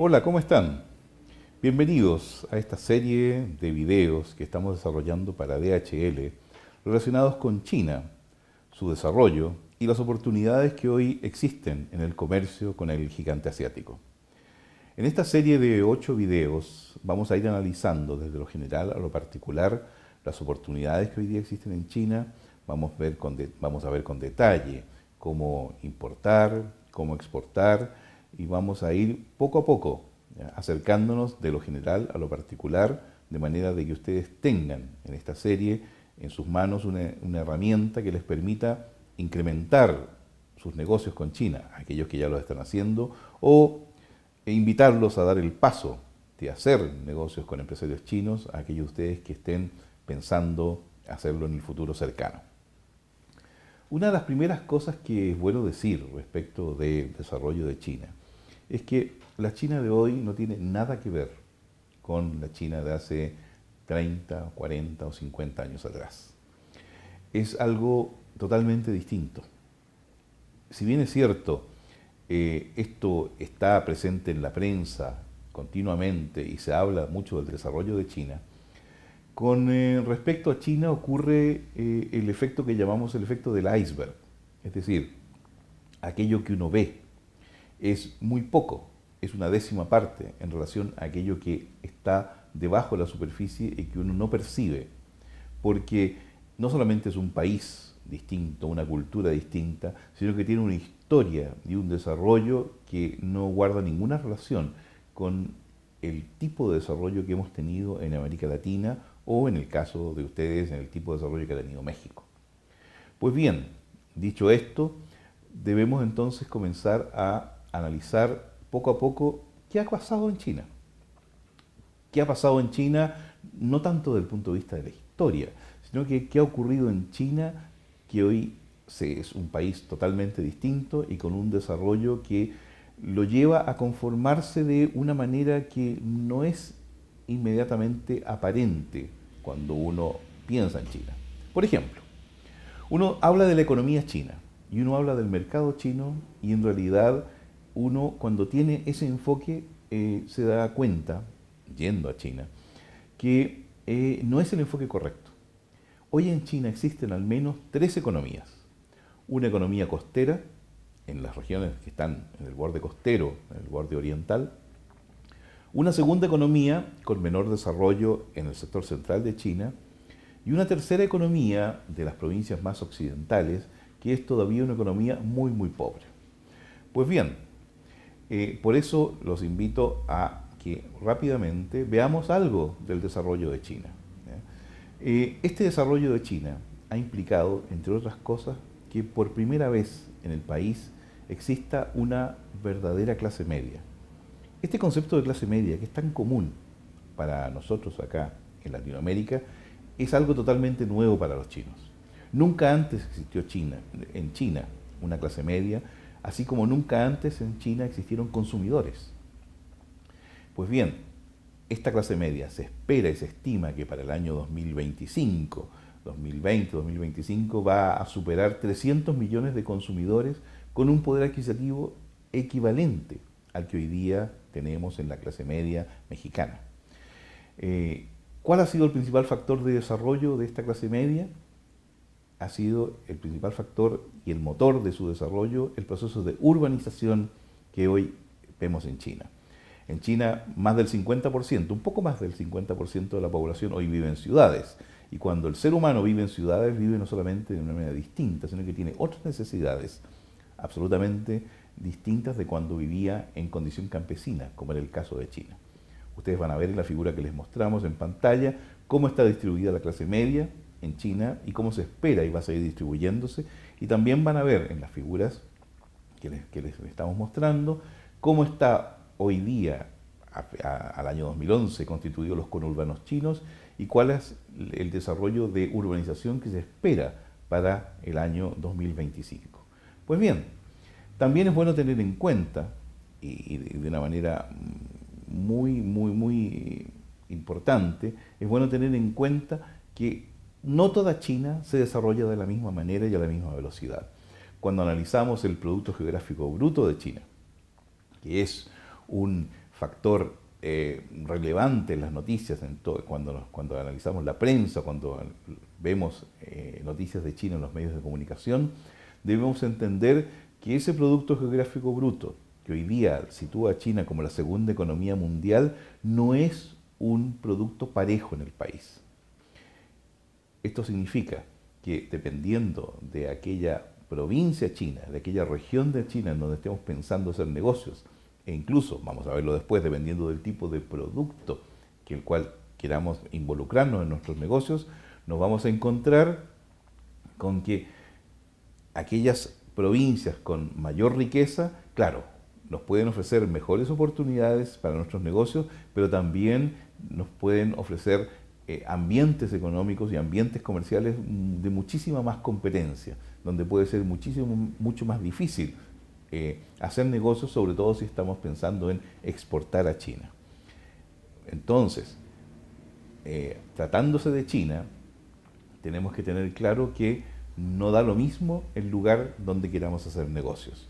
Hola, ¿cómo están? Bienvenidos a esta serie de videos que estamos desarrollando para DHL relacionados con China, su desarrollo y las oportunidades que hoy existen en el comercio con el gigante asiático. En esta serie de ocho videos vamos a ir analizando desde lo general a lo particular las oportunidades que hoy día existen en China. Vamos a ver con, vamos a ver con detalle cómo importar, cómo exportar, y vamos a ir poco a poco eh, acercándonos de lo general a lo particular, de manera de que ustedes tengan en esta serie en sus manos una, herramienta que les permita incrementar sus negocios con China, aquellos que ya lo están haciendo, o e invitarlos a dar el paso de hacer negocios con empresarios chinos, aquellos de ustedes que estén pensando hacerlo en el futuro cercano. Una de las primeras cosas que es bueno decir respecto del desarrollo de China es que la China de hoy no tiene nada que ver con la China de hace 30, 40 o 50 años atrás. Es algo totalmente distinto. Si bien es cierto, eh, esto está presente en la prensa continuamente y se habla mucho del desarrollo de China, con eh, respecto a China ocurre eh, el efecto que llamamos el efecto del iceberg, es decir, aquello que uno ve, es muy poco, es una décima parte en relación a aquello que está debajo de la superficie y que uno no percibe, porque no solamente es un país distinto, una cultura distinta, sino que tiene una historia y un desarrollo que no guarda ninguna relación con el tipo de desarrollo que hemos tenido en América Latina o en el caso de ustedes, en el tipo de desarrollo que ha tenido México. Pues bien, dicho esto, debemos entonces comenzar a analizar poco a poco qué ha pasado en China. ¿Qué ha pasado en China? No tanto desde el punto de vista de la historia, sino que qué ha ocurrido en China que hoy es un país totalmente distinto y con un desarrollo que lo lleva a conformarse de una manera que no es inmediatamente aparente cuando uno piensa en China. Por ejemplo, uno habla de la economía china y uno habla del mercado chino y en realidad uno cuando tiene ese enfoque eh, se da cuenta, yendo a China, que eh, no es el enfoque correcto. Hoy en China existen al menos tres economías. Una economía costera, en las regiones que están en el borde costero, en el borde oriental. Una segunda economía con menor desarrollo en el sector central de China. Y una tercera economía de las provincias más occidentales, que es todavía una economía muy, muy pobre. Pues bien, eh, por eso los invito a que rápidamente veamos algo del desarrollo de China. Eh, este desarrollo de China ha implicado, entre otras cosas, que por primera vez en el país exista una verdadera clase media. Este concepto de clase media, que es tan común para nosotros acá en Latinoamérica, es algo totalmente nuevo para los chinos. Nunca antes existió China, en China una clase media, así como nunca antes en China existieron consumidores. Pues bien, esta clase media se espera y se estima que para el año 2025, 2020, 2025 va a superar 300 millones de consumidores con un poder adquisitivo equivalente al que hoy día tenemos en la clase media mexicana. Eh, ¿Cuál ha sido el principal factor de desarrollo de esta clase media? ha sido el principal factor y el motor de su desarrollo el proceso de urbanización que hoy vemos en China. En China, más del 50%, un poco más del 50% de la población hoy vive en ciudades. Y cuando el ser humano vive en ciudades, vive no solamente de una manera distinta, sino que tiene otras necesidades absolutamente distintas de cuando vivía en condición campesina, como era el caso de China. Ustedes van a ver en la figura que les mostramos en pantalla cómo está distribuida la clase media, en China y cómo se espera y va a seguir distribuyéndose. Y también van a ver en las figuras que les, estamos mostrando cómo está hoy día, al año 2011, constituidos los conurbanos chinos y cuál es el desarrollo de urbanización que se espera para el año 2025. Pues bien, también es bueno tener en cuenta, y, y de una manera muy, muy, muy importante, es bueno tener en cuenta que no toda China se desarrolla de la misma manera y a la misma velocidad. Cuando analizamos el Producto Geográfico Bruto de China, que es un factor eh, relevante en las noticias, cuando, analizamos la prensa, cuando vemos eh, noticias de China en los medios de comunicación, debemos entender que ese Producto Geográfico Bruto, que hoy día sitúa a China como la segunda economía mundial, no es un producto parejo en el país. Esto significa que dependiendo de aquella provincia china, de aquella región de China en donde estemos pensando hacer negocios, e incluso, vamos a verlo después, dependiendo del tipo de producto que el cual queramos involucrarnos en nuestros negocios, nos vamos a encontrar con que aquellas provincias con mayor riqueza, claro, nos pueden ofrecer mejores oportunidades para nuestros negocios, pero también nos pueden ofrecer eh, ambientes económicos y ambientes comerciales de muchísima más competencia, donde puede ser muchísimo, mucho más difícil eh, hacer negocios, sobre todo si estamos pensando en exportar a China. Entonces, eh, tratándose de China, tenemos que tener claro que no da lo mismo el lugar donde queramos hacer negocios.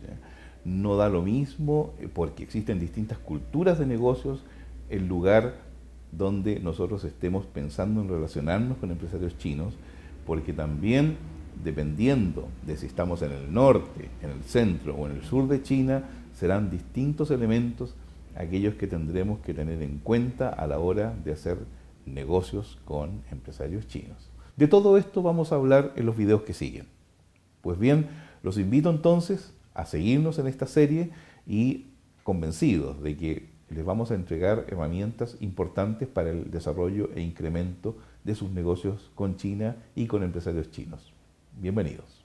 No da lo mismo porque existen distintas culturas de negocios, el lugar donde nosotros estemos pensando en relacionarnos con empresarios chinos, porque también dependiendo de si estamos en el norte, en el centro o en el sur de China, serán distintos elementos aquellos que tendremos que tener en cuenta a la hora de hacer negocios con empresarios chinos. De todo esto vamos a hablar en los videos que siguen. Pues bien, los invito entonces a seguirnos en esta serie y convencidos de que les vamos a entregar herramientas importantes para el desarrollo e incremento de sus negocios con China y con empresarios chinos. Bienvenidos.